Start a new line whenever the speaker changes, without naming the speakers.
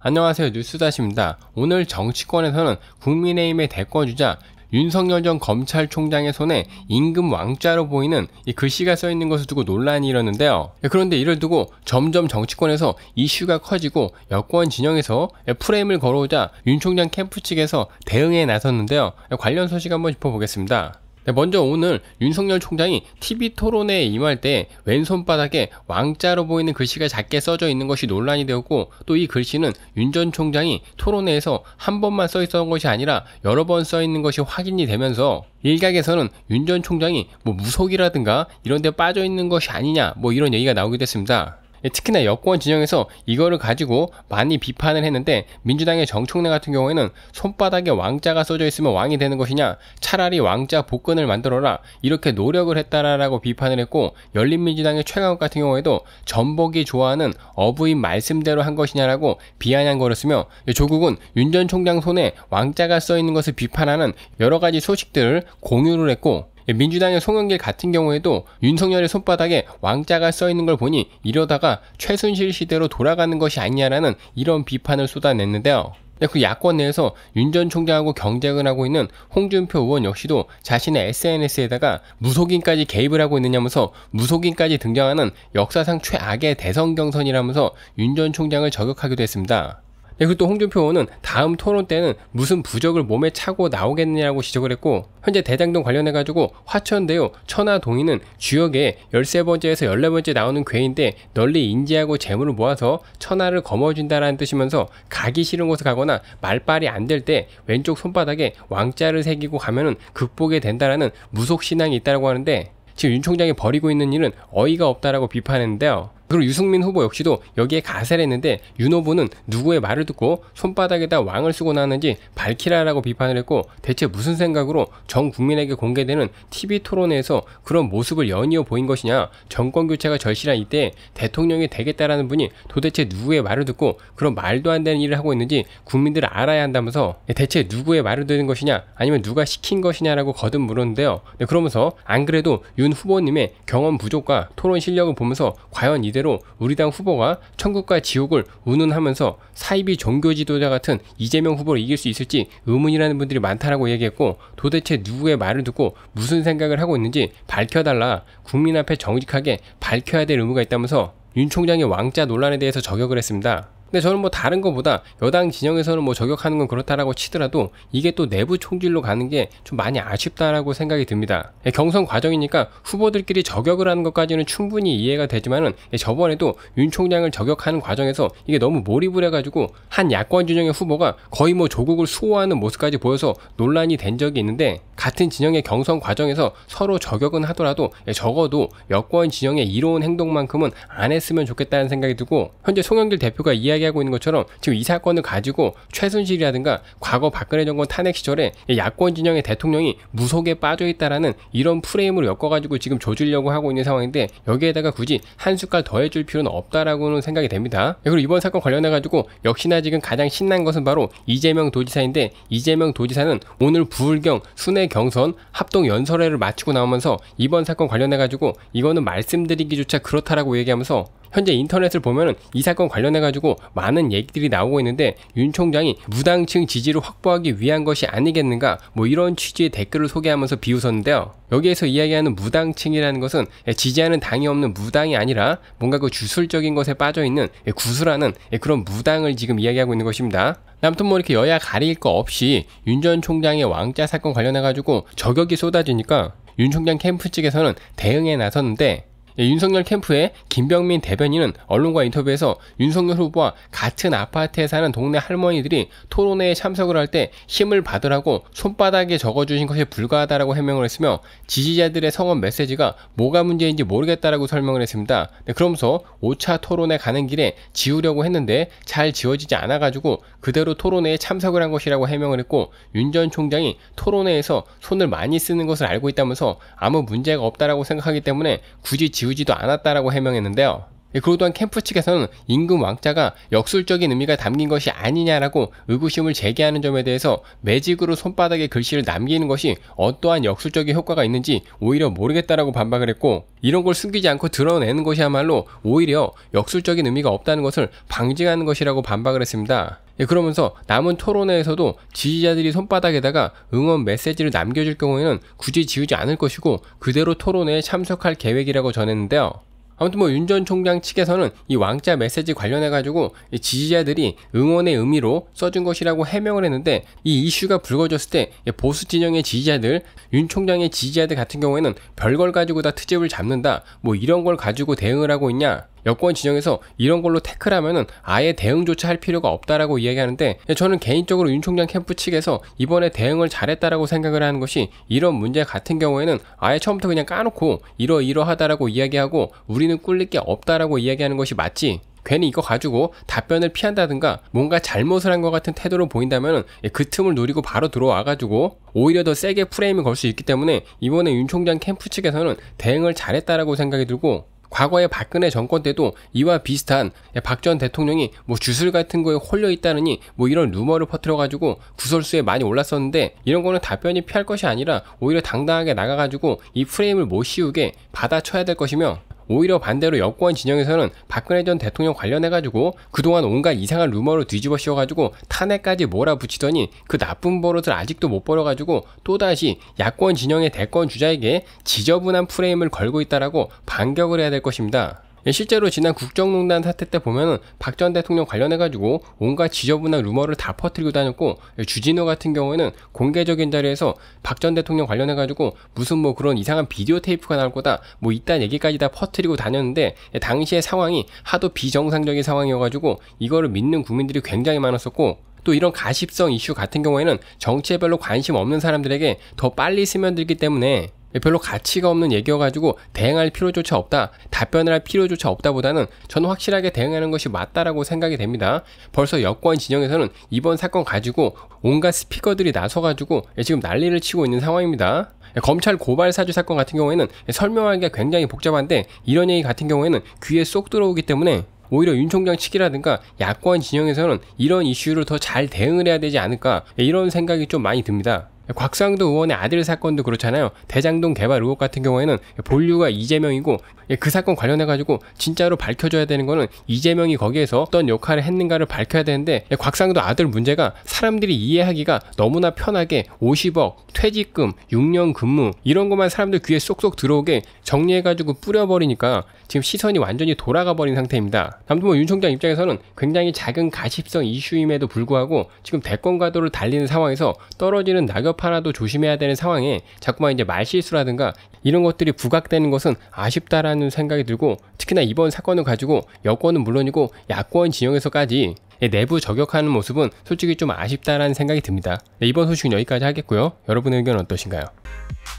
안녕하세요 뉴스다시입니다. 오늘 정치권에서는 국민의힘의 대권주자 윤석열 전 검찰총장의 손에 임금 왕자로 보이는 이 글씨가 써 있는 것을 두고 논란이 일었는데요. 예, 그런데 이를 두고 점점 정치권에서 이슈가 커지고 여권 진영에서 예, 프레임을 걸어오자 윤 총장 캠프 측에서 대응에 나섰는데요. 예, 관련 소식 한번 짚어보겠습니다. 네, 먼저 오늘 윤석열 총장이 TV 토론회에 임할 때 왼손바닥에 왕자로 보이는 글씨가 작게 써져 있는 것이 논란이 되었고 또 이 글씨는 윤 전 총장이 토론회에서 한 번만 써 있었던 것이 아니라 여러 번 써 있는 것이 확인이 되면서 일각에서는 윤 전 총장이 뭐 무속이라든가 이런 데 빠져 있는 것이 아니냐 뭐 이런 얘기가 나오게 됐습니다. 예, 특히나 여권 진영에서 이거를 가지고 많이 비판을 했는데 민주당의 정총래 같은 경우에는 손바닥에 왕자가 써져 있으면 왕이 되는 것이냐 차라리 왕자 복근을 만들어라 이렇게 노력을 했다라고 비판을 했고 열린민주당의 최강욱 같은 경우에도 전복이 좋아하는 어부인 말씀대로 한 것이냐라고 비아냥거렸으며 예, 조국은 윤 전 총장 손에 왕자가 써 있는 것을 비판하는 여러 가지 소식들을 공유를 했고 민주당의 송영길 같은 경우에도 윤석열의 손바닥에 왕자가 써 있는 걸 보니 이러다가 최순실 시대로 돌아가는 것이 아니냐라는 이런 비판을 쏟아냈는데요. 그 야권 내에서 윤 전 총장하고 경쟁을 하고 있는 홍준표 의원 역시도 자신의 SNS에다가 무속인까지 개입을 하고 있느냐면서 무속인까지 등장하는 역사상 최악의 대선 경선이라면서 윤 전 총장을 저격하기도 했습니다. 예, 그리고 또 홍준표 의원은 다음 토론 때는 무슨 부적을 몸에 차고 나오겠느냐고 지적을 했고 현재 대장동 관련해가지고 화천대유 천하동인은 주역에 13번째에서 14번째 나오는 괴인데 널리 인지하고 재물을 모아서 천하를 거머쥔다라는 뜻이면서 가기 싫은 곳에 가거나 말빨이 안 될 때 왼쪽 손바닥에 왕자를 새기고 가면은 극복이 된다라는 무속신앙이 있다고 하는데 지금 윤 총장이 버리고 있는 일은 어이가 없다라고 비판했는데요. 그리고 유승민 후보 역시도 여기에 가세를 했는데 윤 후보는 누구의 말을 듣고 손바닥에다 왕을 쓰고 나는지 밝히라라고 비판을 했고 대체 무슨 생각으로 전 국민에게 공개되는 TV 토론회에서 그런 모습을 연이어 보인 것이냐 정권 교체가 절실한 이때 대통령이 되겠다라는 분이 도대체 누구의 말을 듣고 그런 말도 안 되는 일을 하고 있는지 국민들을 알아야 한다면서 대체 누구의 말을 듣는 것이냐 아니면 누가 시킨 것이냐라고 거듭 물었는데요. 네, 그러면서 안 그래도 윤 후보님의 경험 부족과 토론 실력을 보면서 과연 이들 그대로 우리 당 후보가 천국과 지옥을 운운하면서 사이비 종교 지도자 같은 이재명 후보를 이길 수 있을지 의문이라는 분들이 많다라고 얘기했고 도대체 누구의 말을 듣고 무슨 생각을 하고 있는지 밝혀달라 국민 앞에 정직하게 밝혀야 될 의무가 있다면서 윤 총장의 왕자 논란에 대해서 저격을 했습니다. 근데 저는 뭐 다른 거보다 여당 진영에서는 뭐 저격하는 건 그렇다라고 치더라도 이게 또 내부 총질로 가는 게 좀 많이 아쉽다라고 생각이 듭니다. 예, 경선 과정이니까 후보들끼리 저격을 하는 것까지는 충분히 이해가 되지만은 예, 저번에도 윤 총장을 저격하는 과정에서 이게 너무 몰입을 해가지고 한 야권 진영의 후보가 거의 뭐 조국을 수호하는 모습까지 보여서 논란이 된 적이 있는데 같은 진영의 경선 과정에서 서로 저격은 하더라도 예, 적어도 여권 진영의 이로운 행동만큼은 안 했으면 좋겠다는 생각이 들고 현재 송영길 대표가 이야기 이야기하고 있는 것처럼 지금 이 사건을 가지고 최순실이라든가 과거 박근혜 정권 탄핵 시절에 야권 진영의 대통령이 무속에 빠져 있다라는 이런 프레임을 엮어가지고 지금 조지려고 하고 있는 상황인데 여기에다가 굳이 한 숟갈 더해줄 필요는 없다라고는 생각이 됩니다. 그리고 이번 사건 관련해가지고 역시나 지금 가장 신난 것은 바로 이재명 도지사인데 이재명 도지사는 오늘 부울경 순회 경선 합동 연설회를 마치고 나오면서 이번 사건 관련해가지고 이거는 말씀드리기조차 그렇다라고 얘기하면서 현재 인터넷을 보면이 사건 관련해 가지고 많은 얘기들이 나오고 있는데 윤 총장이 무당층 지지를 확보하기 위한 것이 아니겠는가 뭐 이런 취지의 댓글을 소개하면서 비웃었는데요. 여기에서 이야기하는 무당층이라는 것은 지지하는 당이 없는 무당이 아니라 뭔가 그 주술적인 것에 빠져 있는 예, 구술하는 예, 그런 무당을 지금 이야기하고 있는 것입니다. 아무튼 뭐 이렇게 여야 가릴 거 없이 윤 전 총장의 왕자 사건 관련해 가지고 저격이 쏟아지니까 윤 총장 캠프 측에서는 대응에 나섰는데 예, 윤석열 캠프의 김병민 대변인은 언론과 인터뷰에서 윤석열 후보와 같은 아파트에 사는 동네 할머니들이 토론회에 참석을 할 때 힘을 받으라고 손바닥에 적어주신 것에 불과하다라고 해명을 했으며 지지자들의 성원 메시지가 뭐가 문제인지 모르겠다라고 설명을 했습니다. 네, 그러면서 5차 토론회 가는 길에 지우려고 했는데 잘 지워지지 않아가지고 그대로 토론회에 참석을 한 것이라고 해명을 했고 윤 전 총장이 토론회에서 손을 많이 쓰는 것을 알고 있다면서 아무 문제가 없다라고 생각하기 때문에 굳이 지우 지우지도 않았다라고 해명했는데요. 예, 그리고 또한 캠프 측에서는 임금 왕자가 역술적인 의미가 담긴 것이 아니냐라고 의구심을 제기하는 점에 대해서 매직으로 손바닥에 글씨를 남기는 것이 어떠한 역술적인 효과가 있는지 오히려 모르겠다라고 반박을 했고 이런 걸 숨기지 않고 드러내는 것이야말로 오히려 역술적인 의미가 없다는 것을 방증하는 것이라고 반박을 했습니다. 예, 그러면서 남은 토론회에서도 지지자들이 손바닥에다가 응원 메시지를 남겨줄 경우에는 굳이 지우지 않을 것이고 그대로 토론회에 참석할 계획이라고 전했는데요. 아무튼 뭐 윤 전 총장 측에서는 이 왕자 메시지 관련해 가지고 지지자들이 응원의 의미로 써준 것이라고 해명을 했는데 이 이슈가 불거졌을 때 보수 진영의 지지자들 윤 총장의 지지자들 같은 경우에는 별걸 가지고 다 트집을 잡는다 뭐 이런 걸 가지고 대응을 하고 있냐 여권 진영에서 이런 걸로 태클하면은 아예 대응조차 할 필요가 없다라고 이야기하는데 저는 개인적으로 윤 총장 캠프 측에서 이번에 대응을 잘했다라고 생각을 하는 것이 이런 문제 같은 경우에는 아예 처음부터 그냥 까놓고 이러이러하다라고 이야기하고 우리는 꿀릴 게 없다라고 이야기하는 것이 맞지 괜히 이거 가지고 답변을 피한다든가 뭔가 잘못을 한 것 같은 태도로 보인다면 예, 그 틈을 노리고 바로 들어와가지고 오히려 더 세게 프레임을 걸 수 있기 때문에 이번에 윤 총장 캠프 측에서는 대응을 잘했다라고 생각이 들고 과거에 박근혜 정권 때도 이와 비슷한 예, 박전 대통령이 뭐 주술 같은 거에 홀려 있다느니 뭐 이런 루머를 퍼뜨려가지고 구설수에 많이 올랐었는데 이런 거는 답변이 피할 것이 아니라 오히려 당당하게 나가가지고 이 프레임을 못 씌우게 받아쳐야 될 것이며 오히려 반대로 여권 진영에서는 박근혜 전 대통령 관련해가지고 그동안 온갖 이상한 루머로 뒤집어 씌워가지고 탄핵까지 몰아붙이더니 그 나쁜 버릇을 아직도 못 버려가지고 또다시 야권 진영의 대권 주자에게 지저분한 프레임을 걸고 있다라고 반격을 해야 될 것입니다. 예, 실제로 지난 국정농단 사태 때보면박 전 대통령 관련해가지고 온갖 지저분한 루머를 다 퍼뜨리고 다녔고 예, 주진우 같은 경우에는 공개적인 자리에서 박 전 대통령 관련해가지고 무슨 뭐 그런 이상한 비디오 테이프가 나올 거다 뭐 이딴 얘기까지 다 퍼뜨리고 다녔는데 예, 당시의 상황이 하도 비정상적인 상황이어가지고 이거를 믿는 국민들이 굉장히 많았었고 또 이런 가십성 이슈 같은 경우에는 정치에 별로 관심 없는 사람들에게 더 빨리 스며들기 때문에 네, 별로 가치가 없는 얘기여가지고 대응할 필요조차 없다, 답변을 할 필요조차 없다보다는 저는 확실하게 대응하는 것이 맞다라고 생각이 됩니다. 벌써 여권 진영에서는 이번 사건 가지고 온갖 스피커들이 나서가지고 예, 지금 난리를 치고 있는 상황입니다. 예, 검찰 고발 사주 사건 같은 경우에는 예, 설명하기가 굉장히 복잡한데 이런 얘기 같은 경우에는 귀에 쏙 들어오기 때문에 오히려 윤 총장 측이라든가 야권 진영에서는 이런 이슈를 더 잘 대응을 해야 되지 않을까 이런 생각이 좀 많이 듭니다. 곽상도 의원의 아들 사건도 그렇잖아요. 대장동 개발 의혹 같은 경우에는 본류가 이재명이고 예, 그 사건 관련해 가지고 진짜로 밝혀줘야 되는 거는 이재명이 거기에서 어떤 역할을 했는가를 밝혀야 되는데 예, 곽상도 아들 문제가 사람들이 이해하기가 너무나 편하게 50억 퇴직금 6년 근무 이런 것만 사람들 귀에 쏙쏙 들어오게 정리해 가지고 뿌려버리니까 지금 시선이 완전히 돌아가 버린 상태입니다. 아무튼 뭐윤 총장 입장에서는 굉장히 작은 가십성 이슈임에도 불구하고 지금 대권 과도를 달리는 상황에서 떨어지는 낙엽 팔아도 조심해야 되는 상황에 자꾸만 이제 말실수라든가 이런 것들이 부각되는 것은 아쉽다라는 생각이 들고 특히나 이번 사건을 가지고 여권은 물론이고 야권 진영에서까지 예, 내부 저격하는 모습은 솔직히 좀 아쉽다라는 생각이 듭니다. 네, 이번 소식은 여기까지 하겠고요. 여러분의 의견 은 어떠신가요?